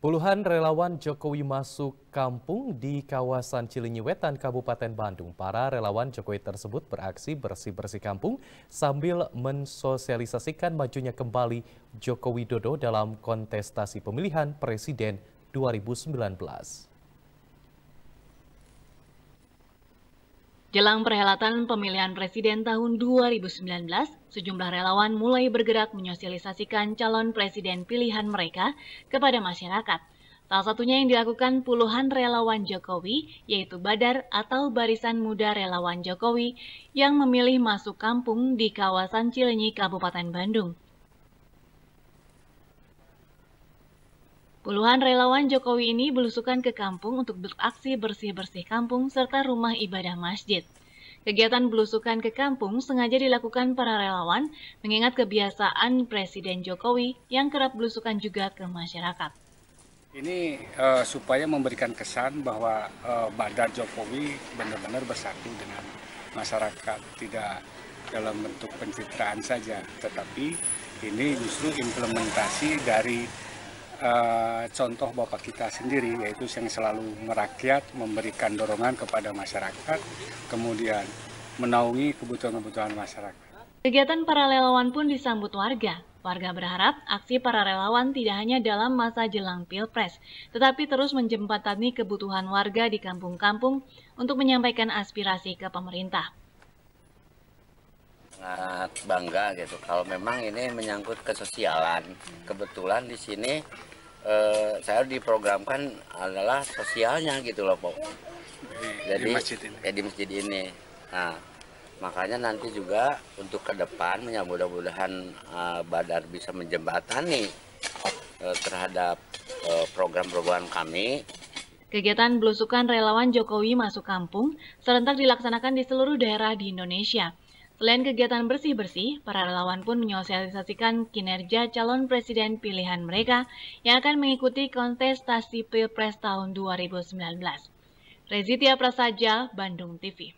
Puluhan relawan Jokowi masuk kampung di kawasan Wetan, Kabupaten Bandung. Para relawan Jokowi tersebut beraksi bersih-bersih kampung sambil mensosialisasikan majunya kembali Jokowi Dodo dalam kontestasi pemilihan Presiden 2019. Jelang perhelatan pemilihan presiden tahun 2019, sejumlah relawan mulai bergerak menyosialisasikan calon presiden pilihan mereka kepada masyarakat. Salah satunya yang dilakukan puluhan relawan Jokowi, yaitu Badar atau Barisan Muda Relawan Jokowi, yang memilih masuk kampung di kawasan Cilenyi, Kabupaten Bandung. Puluhan relawan Jokowi ini belusukan ke kampung untuk beraksi bersih-bersih kampung serta rumah ibadah masjid. Kegiatan belusukan ke kampung sengaja dilakukan para relawan mengingat kebiasaan Presiden Jokowi yang kerap belusukan juga ke masyarakat. Ini uh, supaya memberikan kesan bahwa uh, eh, Badar Jokowi benar-benar bersatu dengan masyarakat, tidak dalam bentuk pencitraan saja, tetapi ini justru implementasi dari Eh, contoh Bapak kita sendiri, yaitu yang selalu merakyat, memberikan dorongan kepada masyarakat, kemudian menaungi kebutuhan-kebutuhan masyarakat. Kegiatan para relawan pun disambut warga. Warga berharap aksi para relawan tidak hanya dalam masa jelang Pilpres, tetapi terus menjembatani kebutuhan warga di kampung-kampung untuk menyampaikan aspirasi ke pemerintah sangat bangga gitu kalau memang ini menyangkut kesosialan kebetulan di sini eh, saya diprogramkan adalah sosialnya gitu loh pak jadi di masjid ini. Ya, di masjid ini nah makanya nanti juga untuk ke depan ya mudah-mudahan eh, Badar bisa menjembatani eh, terhadap program eh, program-program kami Kegiatan belusukan relawan Jokowi masuk kampung serentak dilaksanakan di seluruh daerah di Indonesia. Selain kegiatan bersih-bersih, para relawan pun menyosialisasikan kinerja calon presiden pilihan mereka yang akan mengikuti kontestasi Pilpres tahun 2019. Rezitia Prasaja, Bandung TV.